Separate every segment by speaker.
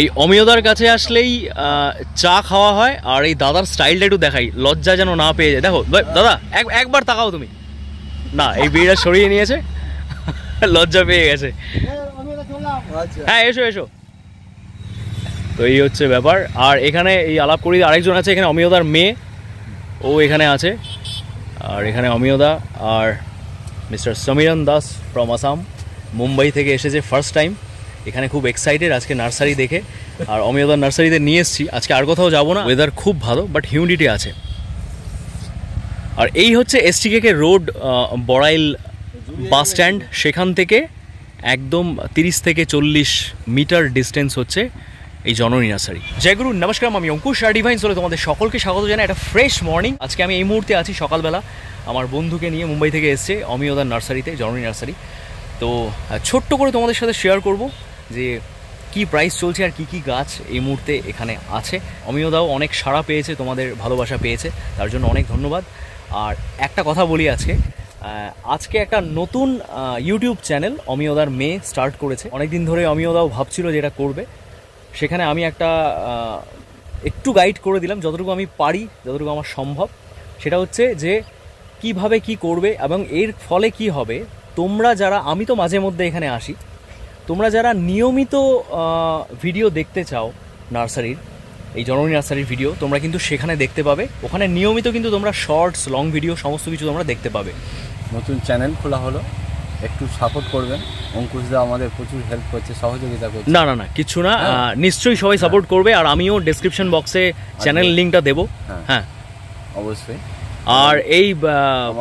Speaker 1: এই অমিয়দার কাছে আসলেই চা খাওয়া হয় আর এই দাদার স্টাইলটা একটু দেখাই লজ্জা যেন না পেয়ে যায় দেখো দাদা একবার তাকাও তুমি না এই বিড়িটা সরিয়ে নিয়েছে লজ্জা পেয়ে গেছে আচ্ছা। হ্যাঁ এসো এসো তো এই হচ্ছে ব্যাপার আর এখানে এই আলাপ করি আরেকজন আছে এখানে অমিয়দার মেয়ে ও এখানে আছে আর এখানে অমিয়দা আর মিস্টার সমীরন দাস ফ্রম আসাম মুম্বাই থেকে এসেছে ফার্স্ট টাইম এখানে খুব এক্সাইটেড আজকে নার্সারি দেখে আর অমিয়দার নার্সারিতে নিয়ে এসেছি আজকে আর কোথাও যাবো না ওয়েদার খুব ভালো বাট হিউমিডিটি আছে আর এই হচ্ছে STK road Barail bus stand সেখান থেকে একদম তিরিশ থেকে চল্লিশ মিটার ডিস্টেন্স হচ্ছে এই জননী নার্সারি জয় গুরু নমস্কার আমি অঙ্কুশ আর ডিভাইন চলে তোমাদের সকলকে স্বাগত জানাই একটা ফ্রেশ মর্নিং আজকে আমি এই মুহূর্তে আছি সকালবেলা আমার বন্ধুকে নিয়ে মুম্বাই থেকে এসছে অমিয়দার নার্সারিতে জননী নার্সারি তো ছোট্ট করে তোমাদের সাথে শেয়ার করব যে কি প্রাইস চলছে আর কি কি গাছ এই মুহূর্তে এখানে আছে দাও অনেক সাড়া পেয়েছে তোমাদের ভালোবাসা পেয়েছে তার জন্য অনেক ধন্যবাদ আর একটা কথা বলি আজকে আজকে একটা নতুন ইউটিউব চ্যানেল অমিয়দার মেয়ে স্টার্ট করেছে অনেকদিন ধরে অমিয়দাও ভাবছিল যেটা করবে সেখানে আমি একটা একটু গাইড করে দিলাম যতটুকু আমি পারি যতটুকু আমার সম্ভব সেটা হচ্ছে যে কিভাবে কি করবে এবং এর ফলে কি হবে তোমরা যারা আমি তো মাঝে মধ্যে এখানে আসি তোমরা যারা নিয়মিত ভিডিও দেখতে চাও নার্সারির এই জননী নার্সারির ভিডিও তোমরা কিন্তু সেখানে দেখতে পাবে ওখানে নিয়মিত কিন্তু তোমরা শর্টস লং ভিডিও সমস্ত কিছু তোমরা দেখতে পাবে নতুন চ্যানেল খোলা হলো একটু সাপোর্ট করবেন অঙ্কুশদা আমাদের প্রচুর হেল্প করছে সহযোগিতা করছে না না না কিছু না হ্যাঁ। নিশ্চয়ই সবাই সাপোর্ট হ্যাঁ। করবে আর আমিও ডেসক্রিপশন বক্সে চ্যানেল লিঙ্কটা দেবো হ্যাঁ।, হ্যাঁ অবশ্যই আর এই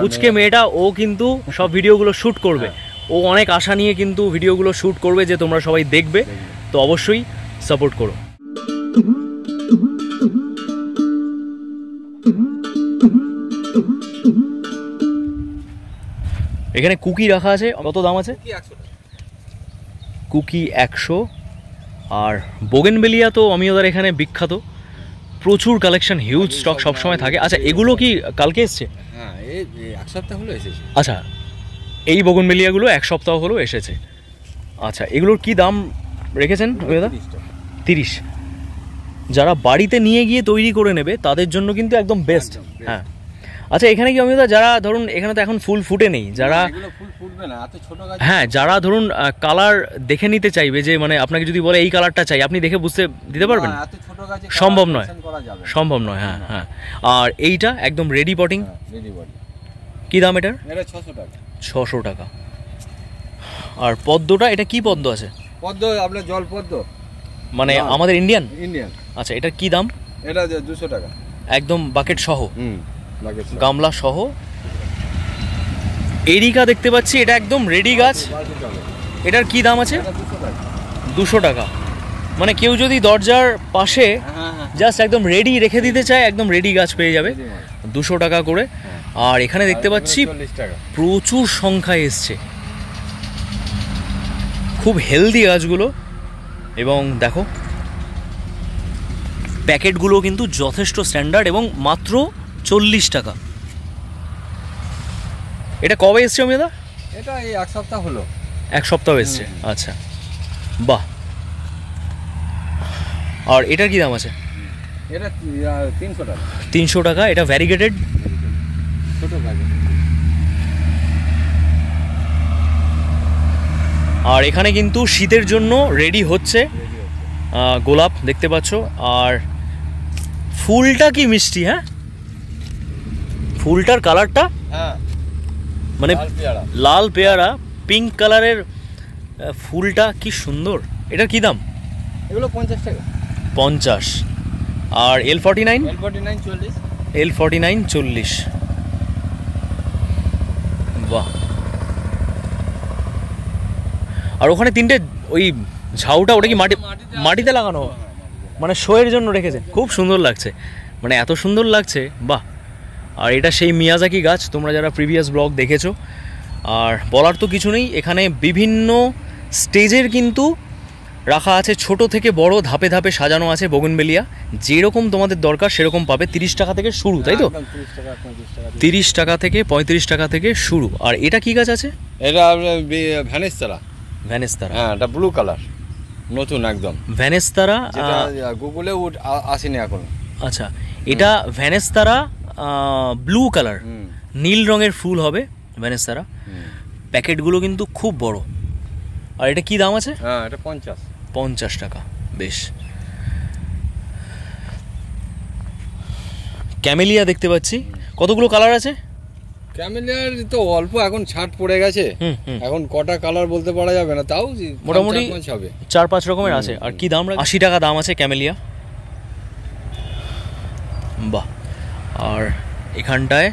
Speaker 1: পুচকে মেয়েটা ও কিন্তু সব ভিডিওগুলো শ্যুট করবে ও অনেক আশা নিয়ে কিন্তু ভিডিওগুলো শ্যুট করবে যে তোমরা সবাই দেখবে তো অবশ্যই সাপোর্ট করো এখানে কুকি রাখা আছে কত দাম আছে কুকি একশো আর বোগেনবেলিয়া তো আমি ওদের এখানে বিখ্যাত প্রচুর কালেকশন হিউজ স্টক সবসময় থাকে আচ্ছা এগুলো কি কালকে এসছে হ্যাঁ, আচ্ছা এই বগুনবেলিয়াগুলো এক সপ্তাহ হলো এসেছে আচ্ছা এগুলোর কি দাম রেখেছেন দাদা তিরিশ যারা বাড়িতে নিয়ে গিয়ে তৈরি করে নেবে তাদের জন্য কিন্তু একদম বেস্ট হ্যাঁ আচ্ছা এখানে কি অমিতা যারা ধরুন এখানে তো এখন ফুল ফুটে নেই যারা হ্যাঁ যারা ধরুন কালার দেখে নিতে চাইবে যে মানে আপনাকে যদি বলে এই কালারটা চাই আপনি দেখে বুঝতে দিতে পারবেন সম্ভব নয় সম্ভব নয় হ্যাঁ হ্যাঁ আর এইটা একদম রেডি পটিং
Speaker 2: হ্যাঁ,
Speaker 1: কি দাম এটার ছশো টাকা আর পদ্মটা এটা কি পদ্ম আছে
Speaker 2: পদ্ম আপনার জল পদ্ম
Speaker 1: মানে আমাদের ইন্ডিয়ান ইন্ডিয়ান আচ্ছা এটার কি দাম এটা দুশো টাকা একদম বাকেট সহ গামলা সহ এরিকা দেখতে পাচ্ছি এটা একদম রেডি গাছ এটার কি দাম আছে দুশো টাকা মানে কেউ যদি দরজার পাশে জাস্ট হ্যাঁ, হ্যাঁ, হ্যাঁ। একদম রেডি রেখে দিতে চায় একদম রেডি গাছ পেয়ে যাবে দুশো টাকা করে আর এখানে দেখতে পাচ্ছি প্রচুর সংখ্যায় এসছে খুব হেলদি গাছগুলো এবং দেখো প্যাকেটগুলো কিন্তু যথেষ্ট স্ট্যান্ডার্ড এবং মাত্র চল্লিশ টাকা এটা কবে এসছে দাদা
Speaker 2: এটা এই এক সপ্তাহ হলো
Speaker 1: এক সপ্তাহ এসছে আচ্ছা বাহ আর এটার কী দাম আছে
Speaker 2: এটা তিনশো টাকা
Speaker 1: তিনশো টাকা এটা ভ্যারিগেটেড আর এখানে কিন্তু শীতের জন্য রেডি হচ্ছে গোলাপ দেখতে পাচ্ছ আর ফুলটা কি মিষ্টি হ্যাঁ ফুলটার কালারটা হ্যাঁ। মানে লাল পেয়ারা পিঙ্ক কালারের ফুলটা কি সুন্দর এটা কি দাম
Speaker 2: এগুলো পঞ্চাশ টাকা
Speaker 1: পঞ্চাশ আর L forty nine L
Speaker 2: forty nine চল্লিশ
Speaker 1: এল ফর্টি নাইন চল্লিশ বাহ আর ওখানে তিনটে ওই ঝাউটা ওটা কি মাটি মাটিতে লাগানো হ্যাঁ, মানে শোয়ের জন্য রেখেছে খুব সুন্দর লাগছে মানে এত সুন্দর লাগছে বাহ আর এটা সেই মিয়াজাকি গাছ তোমরা যারা প্রিভিয়াস ব্লগ দেখেছো আর বলার তো কিছু নেই এখানে বিভিন্ন স্টেজের কিন্তু রাখা আছে ছোট থেকে বড় ধাপে ধাপে সাজানো আছে বগুনবেলিয়া যেরকম তোমাদের দরকার সেরকম পাবে তিরিশ টাকা থেকে শুরু তাই তো হ্যাঁ, তিরিশ টাকা থেকে পঁয়ত্রিশ টাকা থেকে শুরু আর এটা কি গাছ আছে এটা ভ্যানেস্তারা ভ্যানেস্তারা হ্যাঁ এটা ব্লু কালার নতুন একদম ভ্যানেস্তারা গুগলে আসেনি এখন আচ্ছা এটা ভ্যানেস্তারা ব্লু কালার নীল রঙের ফুল হবে ভ্যানেস্তারা প্যাকেটগুলো কিন্তু খুব বড় আর এটা কি দাম আছে হ্যাঁ এটা পঞ্চাশ পঞ্চাশ টাকা বেশ ক্যামেলিয়া দেখতে পাচ্ছি কতগুলো কালার আছে ক্যামেলিয়ার তো অল্প এখন ছাট পড়ে গেছে
Speaker 2: এখন কটা কালার বলতে পারা যাবে না তাও মোটামুটি
Speaker 1: চার পাঁচ রকমের আছে আর কি দাম আশি টাকা দাম আছে ক্যামেলিয়া বাহ আর এখানটায়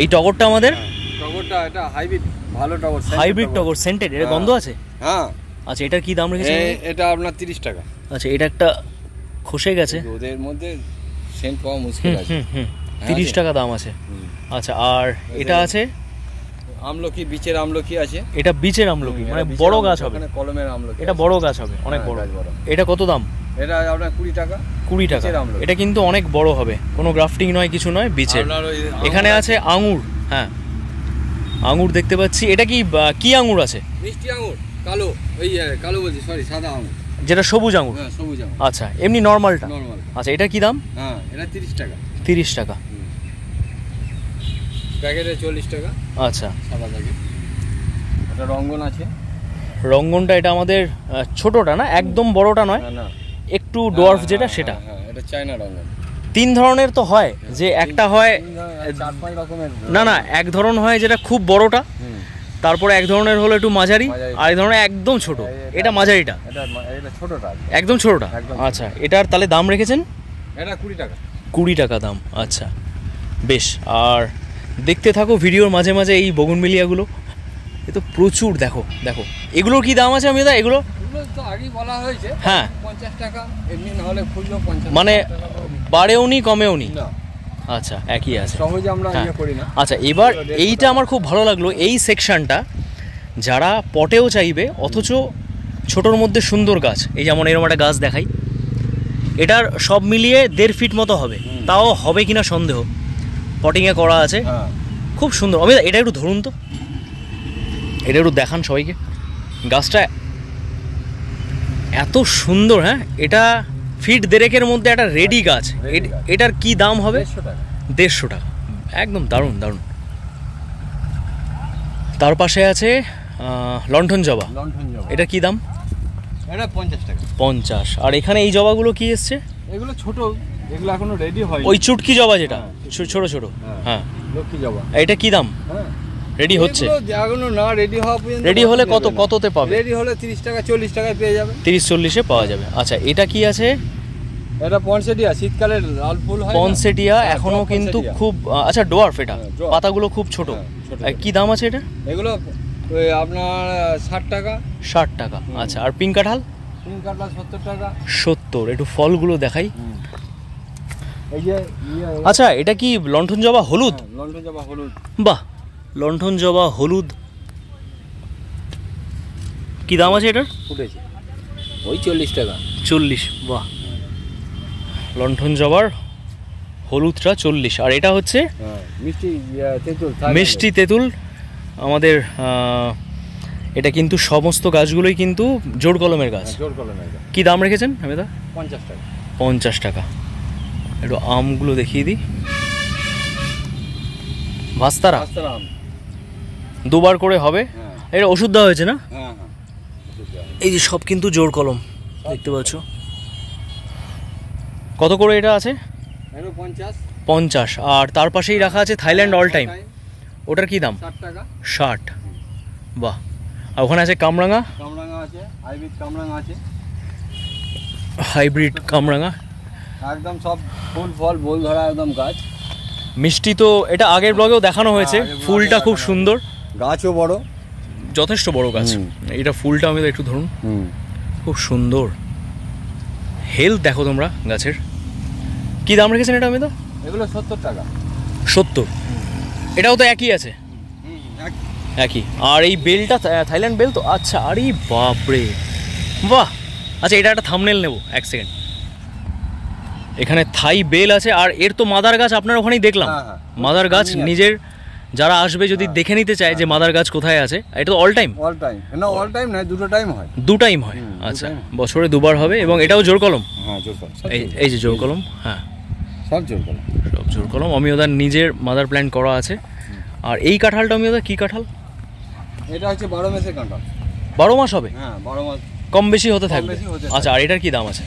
Speaker 1: এই টগরটা আমাদের
Speaker 2: হ্যাঁ, টগরটা এটা হাইব্রিড ভালো টগর হাইব্রিড টগর
Speaker 1: সেন্টেড এর হ্যাঁ। গন্ধ আছে হ্যাঁ আচ্ছা এটার কি দাম রেখেছেন
Speaker 2: এটা আপনার তিরিশ টাকা
Speaker 1: আচ্ছা এটা একটা খসে গেছে
Speaker 2: ওদের মধ্যে সেন্ট পাওয়া মুশকিল আছে তিরিশ টাকা দাম
Speaker 1: আছে আচ্ছা আর
Speaker 2: এটা আছে আমলকি বীচের আমলকি আছে
Speaker 1: এটা বীচের আমলকি মানে বড় গাছ হবে মানে
Speaker 2: কলমের আমলকি এটা বড় গাছ
Speaker 1: হবে অনেক হ্যাঁ, বড় এটা কত দাম
Speaker 2: এটা আপনার কুড়ি টাকা কুড়ি টাকা এটা কিন্তু অনেক
Speaker 1: বড় হবে কোনো গ্রাফটিং নয় কিছু নয় বীচের এখানে আছে আঙুর হ্যাঁ আঙুর দেখতে পাচ্ছি এটা কি কি আঙুর আছে
Speaker 2: মিষ্টি আঙুর কালো ওই কালো বলছি সরি সাদা আঙুর যেটা সবুজ আঙুর হ্যাঁ সবুজ আঙুর আচ্ছা এমনি নর্মালটা নর্মাল আচ্ছা এটা কি দাম হ্যাঁ এটা তিরিশ টাকা তিরিশ টাকা প্যাকেটে চল্লিশ টাকা আচ্ছা সাদা প্যাকেট এটা রঙ্গন আছে
Speaker 1: রঙ্গনটা এটা আমাদের ছোটটা না একদম বড়টা নয় একটু ডোয়ার্ফ হ্যাঁ, যেটা হ্যাঁ, সেটা
Speaker 2: হ্যাঁ, এটা চায়না রঙ্গন
Speaker 1: তিন ধরনের তো হয় যে একটা হয় না না এক ধরন হয় যেটা খুব বড়টা তারপরে এক ধরনের হলো একটু মাঝারি আর এই ধরনের একদম ছোট এটা মাঝারিটা
Speaker 2: একদম ছোটটা আচ্ছা
Speaker 1: এটার তাহলে দাম রেখেছেন কুড়ি টাকা কুড়ি টাকা দাম আচ্ছা বেশ আর দেখতে থাকো ভিডিওর মাঝে মাঝে এই মিলিয়াগুলো এ তো প্রচুর দেখো দেখো এগুলোর কি দাম আছে আমি দা এগুলো
Speaker 2: হ্যাঁ মানে
Speaker 1: বাড়েও নি কমেও নি আচ্ছা একই আছে সহজে আমরা হ্যাঁ। ইয়ে করি না আচ্ছা এবার এইটা আমার খুব ভালো লাগলো এই সেকশনটা যারা পটেও চাইবে অথচ ছোটোর মধ্যে সুন্দর গাছ এই যেমন এরকম একটা গাছ দেখাই এটার সব মিলিয়ে দেড় ফিট মতো হবে তাও হবে কিনা সন্দেহ পটিংয়ে করা আছে হ্যাঁ। খুব সুন্দর আমি এটা একটু ধরুন তো এটা একটু দেখান সবাইকে গাছটা এত সুন্দর হ্যাঁ এটা ফিট দেড়েকের মধ্যে একটা রেডি গাছ এটার কি দাম হবে দেড়শো টাকা একদম দারুণ দারুণ তার পাশে আছে লন্ঠন জবা এটা কি দাম পঞ্চাশ আর এখানে এই জবাগুলো কি এসছে
Speaker 2: এগুলো ছোট এগুলো এখনো রেডি হয় ওই
Speaker 1: চুটকি জবা যেটা হ্যাঁ, ছোট ছোট হ্যাঁ, হ্যাঁ। এটা কি দাম হ্যাঁ। রেডি হচ্ছে
Speaker 2: এখনো না রেডি হওয়া পর্যন্ত রেডি হলে কত
Speaker 1: কততে পাবে রেডি
Speaker 2: হলে তিরিশ টাকা চল্লিশ টাকায় পেয়ে যাবে
Speaker 1: তিরিশ চল্লিশে পাওয়া যাবে আচ্ছা এটা কি আছে
Speaker 2: এটা পনসেটিয়া শীতকালে লাল ফুল হয় পনসেটিয়া হ্যাঁ, এখনো কিন্তু খুব
Speaker 1: আচ্ছা ডোয়ার্ফ এটা হ্যাঁ, পাতাগুলো খুব ছোট হ্যাঁ, কি দাম আছে এটা
Speaker 2: এগুলো আপনার ষাট টাকা
Speaker 1: ষাট টাকা আচ্ছা আর পিঙ্ক কাঁঠাল
Speaker 2: পিঙ্ক কাঁঠাল সত্তর টাকা
Speaker 1: সত্তর একটু ফলগুলো দেখাই
Speaker 2: ইয়ে, আচ্ছা
Speaker 1: এটা কি লন্ঠন জবা হলুদ
Speaker 2: লন্ঠন জবা হলুদ
Speaker 1: বাহ লন্ঠন জবা হলুদ কি দাম আছে এটার উঠেছে ওই চল্লিশ টাকা চল্লিশ বাহ লন্ঠন জবার হলুদটা চল্লিশ আর এটা হচ্ছে
Speaker 2: হ্যাঁ, মিষ্টি তেঁতুল মিষ্টি
Speaker 1: তেঁতুল আমাদের এটা কিন্তু সমস্ত গাছগুলোই কিন্তু জোর কলমের গাছ হ্যাঁ,
Speaker 2: জোর কলমের গাছ
Speaker 1: কী দাম রেখেছেন হামেদা পঞ্চাশ টাকা পঞ্চাশ টাকা একটু আমগুলো দেখিয়ে দিই ভাস্তারা ভাস্তারা আম দুবার করে হবে হ্যাঁ। এটা ওষুধ দেওয়া হয়েছে না হ্যাঁ, হ্যাঁ। এই যে সব কিন্তু জোর কলম দেখতে পাচ্ছ কত করে এটা আছে পঞ্চাশ আর তার পাশেই রাখা আছে থাইল্যান্ড অল টাইম ওটার কি দাম ষাট বাহ আর ওখানে আছে কামরাঙা হাইব্রিড কামরাঙা
Speaker 2: একদম সব ফুল ফল বোল ধরা একদম গাছ
Speaker 1: মিষ্টি তো এটা আগের ব্লগেও দেখানো হয়েছে ফুলটা খুব সুন্দর গাছও বড় যথেষ্ট বড় গাছ এটা ফুলটা আমি একটু ধরুন খুব সুন্দর হেলথ দেখো তোমরা গাছের কি দাম রেখেছেন এটা আমি তো এগুলো সত্তর টাকা সত্তর এটাও তো একই আছে একই আর এই বেলটা থাইল্যান্ড বেল তো আচ্ছা আরে বাপরে বাহ আচ্ছা এটা একটা থামনেল নেব এক সেকেন্ড এখানে থাই বেল আছে আর এর তো মাদার গাছ আপনার ওখানেই দেখলাম মাদার হ্যাঁ, হ্যাঁ। গাছ নিজের যারা আসবে যদি হ্যাঁ। দেখে নিতে চায় যে হ্যাঁ। মাদার গাছ কোথায় আছে এটা তো অল টাইম
Speaker 2: অল টাইম না অল টাইম না দুটো টাইম হয় দু টাইম হয় আচ্ছা
Speaker 1: বছরে দুবার হবে এবং এটাও জোর কলম
Speaker 2: হ্যাঁ জোর কলম এই যে জোর কলম হ্যাঁ সব জোর কলম
Speaker 1: সব জোর কলম আমি ওদের নিজের মাদার প্ল্যান করা আছে আর এই কাঁঠালটা আমি ওদের কী কাঁঠাল
Speaker 2: এটা হচ্ছে বারো মাসের কাঁঠাল বারো মাস হবে হ্যাঁ বারো মাস
Speaker 1: কম বেশি হতে থাকবে আচ্ছা আর এটার কি দাম আছে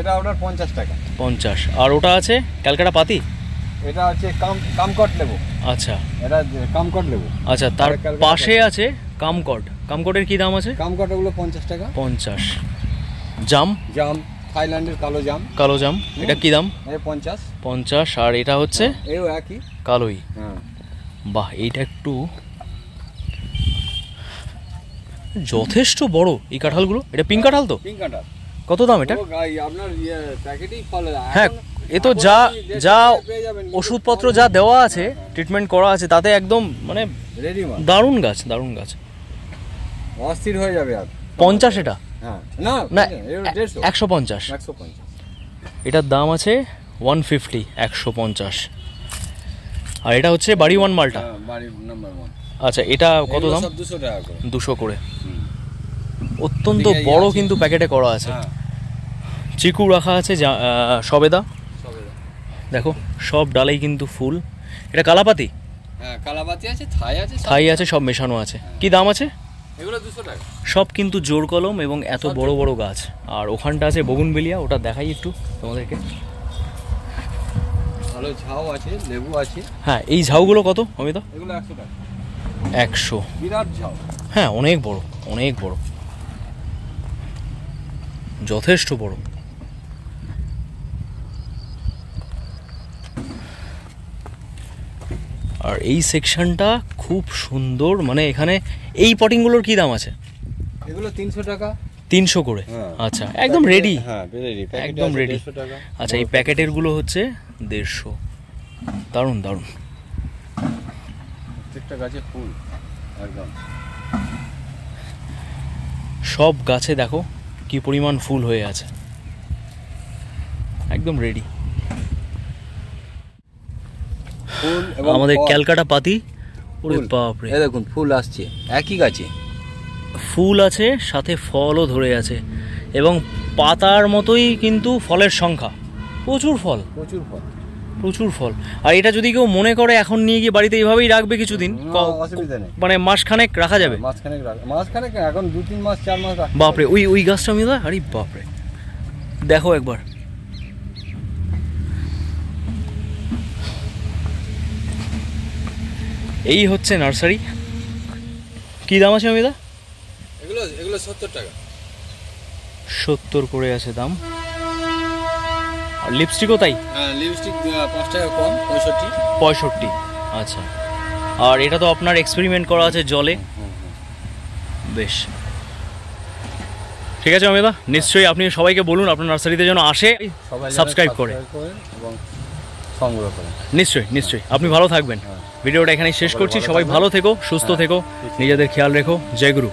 Speaker 2: এটা ওটার পঞ্চাশ টাকা
Speaker 1: পঞ্চাশ আর ওটা আছে ক্যালকাটা পাতি এটা হচ্ছে কাম কামকট লেবু আচ্ছা এটা কামকট নেব আচ্ছা তার পাশে আছে কামকট কামকটের কি দাম আছে কামকট ওগুলো পঞ্চাশ টাকা পঞ্চাশ জাম
Speaker 2: জাম থাইল্যান্ডের কালো জাম
Speaker 1: কালো জাম এটা কি দাম পঞ্চাশ পঞ্চাশ আর এটা হচ্ছে হ্যাঁ, এও একই কালোই হ্যাঁ। বাহ এইটা একটু যথেষ্ট বড় এই কাঁঠালগুলো এটা পিঙ্ক কাঁঠাল তো পিঙ্ক কাঁঠাল কত দাম এটা
Speaker 2: আপনার ইয়ে প্যাকেটেই ফল হ্যাঁ
Speaker 1: এ তো যা যা ওষুধপত্র যা দেওয়া আছে ট্রিটমেন্ট করা আছে তাতে একদম মানে দারুণ গাছ দারুণ গাছ
Speaker 2: অস্থির হয়ে যাবে আর পঞ্চাশ এটা হ্যাঁ। না
Speaker 1: একশো পঞ্চাশ এটার দাম আছে ওয়ান ফিফটি একশো পঞ্চাশ আর এটা হচ্ছে বাড়ি ওয়ান মালটা
Speaker 2: হ্যাঁ,
Speaker 1: আচ্ছা এটা কত দাম দুশো করে অত্যন্ত বড় কিন্তু প্যাকেটে করা আছে হ্যাঁ। চিকু রাখা আছে সবেদা দেখো সব ডালেই কিন্তু ফুল এটা কালাপাতি
Speaker 2: হ্যাঁ থাই আছে
Speaker 1: সব মেশানো আছে হ্যাঁ। কি দাম আছে সব কিন্তু জোর কলম এবং এত বড় বড় গাছ আর ওখানটা আছে বগুনবেলিয়া ওটা দেখাই একটু তোমাদেরকে
Speaker 2: ভালো ঝাউ আছে লেবু আছে
Speaker 1: হ্যাঁ এই ঝাউগুলো কত অমিতা
Speaker 2: একশো একশো বিরাট ঝাউ
Speaker 1: হ্যাঁ অনেক বড় অনেক বড় যথেষ্ট বড় আর এই সেকশনটা খুব সুন্দর মানে এখানে এই পটিংগুলোর কি দাম আছে
Speaker 2: এগুলো তিনশো টাকা তিনশো করে হ্যাঁ।
Speaker 1: আচ্ছা একদম রেডি হ্যাঁ, একদম রেডি আচ্ছা এই প্যাকেটের গুলো হচ্ছে দেড়শো দারুণ দারুণ
Speaker 2: ফুল একদম
Speaker 1: সব গাছে দেখো কি পরিমাণ ফুল হয়ে আছে একদম রেডি ফুল আমাদের ক্যালকাটা পাতি ওরে বাপরে দেখুন ফুল আসছে একই গাছে ফুল আছে সাথে ফলও ধরে আছে এবং পাতার মতোই কিন্তু ফলের সংখ্যা প্রচুর ফল প্রচুর ফল প্রচুর ফল আর এটা যদি কেউ মনে করে এখন নিয়ে গিয়ে বাড়িতে এইভাবেই রাখবে কিছুদিন মানে মাসখানেক রাখা যাবে
Speaker 2: মাসখানেক মাসখানেক এখন দু তিন মাস চার মাস
Speaker 1: বাপরে ওই ওই গাছটা মিলা আরে বাপরে দেখো একবার এই হচ্ছে নার্সারি কি দাম আছে অমিতা সত্তর করে আছে দাম আর লিপস্টিকও তাই
Speaker 2: লিপস্টিক হ্যাঁ, কম
Speaker 1: পঁয়ষট্টি পঁয়ষট্টি আচ্ছা আর এটা তো আপনার এক্সপেরিমেন্ট করা আছে জলে হ্যাঁ, হ্যাঁ। বেশ ঠিক আছে অমিতা নিশ্চয়ই আপনি সবাইকে বলুন আপনার নার্সারিতে যেন আসে সাবস্ক্রাইব করে নিশ্চয়ই নিশ্চয়ই আপনি ভালো থাকবেন ভিডিওটা এখানে শেষ করছি সবাই ভালো থেকো সুস্থ হ্যাঁ। থেকো নিজেদের খেয়াল রেখো জয় গুরু